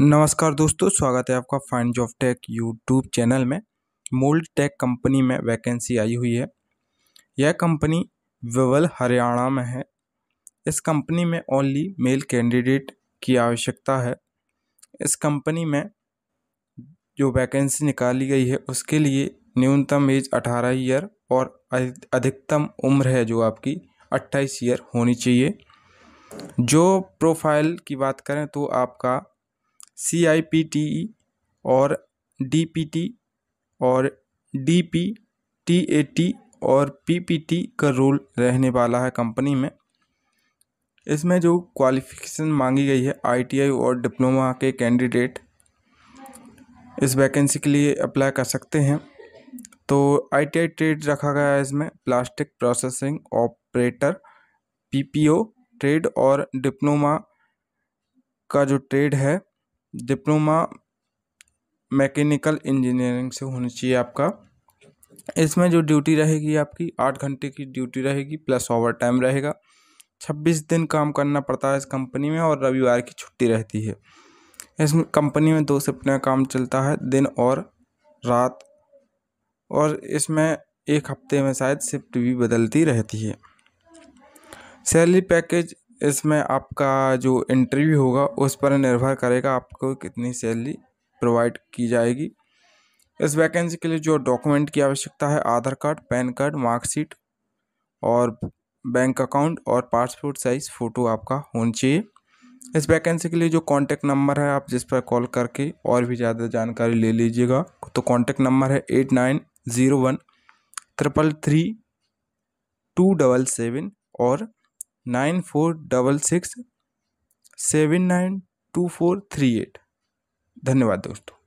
नमस्कार दोस्तों स्वागत है आपका find job tech YouTube channel में मोल्ड टेक कंपनी में वैकेंसी आई हुई है यह कंपनी विवल हरियाणा में है इस कंपनी में ओनली मेल कैंडिडेट की आवश्यकता है इस कंपनी में जो वैकेंसी निकाली गई है उसके लिए न्यूनतम एज 18 ईयर और अधिकतम उम्र है जो आपकी 28 ईयर होनी चाहिए जो प्रोफाइल की बात करें तो आपका सी आई पी टी ई और डी पी टी और D P T A T और पी पी टी का रोल रहने वाला है कंपनी में इसमें जो क्वालिफिकेशन मांगी गई है आईटीआई और डिप्लोमा के कैंडिडेट इस वैकेंसी के लिए अप्लाई कर सकते हैं तो आईटीआई ट्रेड रखा गया है इसमें plastic processing operator PPO trade और डिप्लोमा का जो ट्रेड है डिप्लोमा मैकेनिकल इंजीनियरिंग से होना चाहिए आपका इसमें जो ड्यूटी रहेगी आपकी आठ घंटे की ड्यूटी रहेगी प्लस ओवर टाइम रहेगा छब्बीस दिन काम करना पड़ता है इस कंपनी में और रविवार की छुट्टी रहती है इस कंपनी में दो शिफ्ट में काम चलता है दिन और रात और इसमें एक हफ्ते में शायद शिफ्ट भी बदलती रहती है सैलरी पैकेज इसमें आपका जो इंटरव्यू होगा उस पर निर्भर करेगा आपको कितनी सैलरी प्रोवाइड की जाएगी इस वैकेंसी के लिए जो डॉक्यूमेंट की आवश्यकता है Aadhaar card PAN card marksheet और बैंक अकाउंट और पासपोर्ट साइज़ फ़ोटो आपका होना चाहिए इस वैकेंसी के लिए जो कॉन्टैक्ट नंबर है आप जिस पर कॉल करके और भी ज़्यादा जानकारी ले लीजिएगा तो कॉन्टैक्ट नंबर है eight nine zero one triple three two double seven और nine four double six seven nine two four three eight धन्यवाद दोस्तों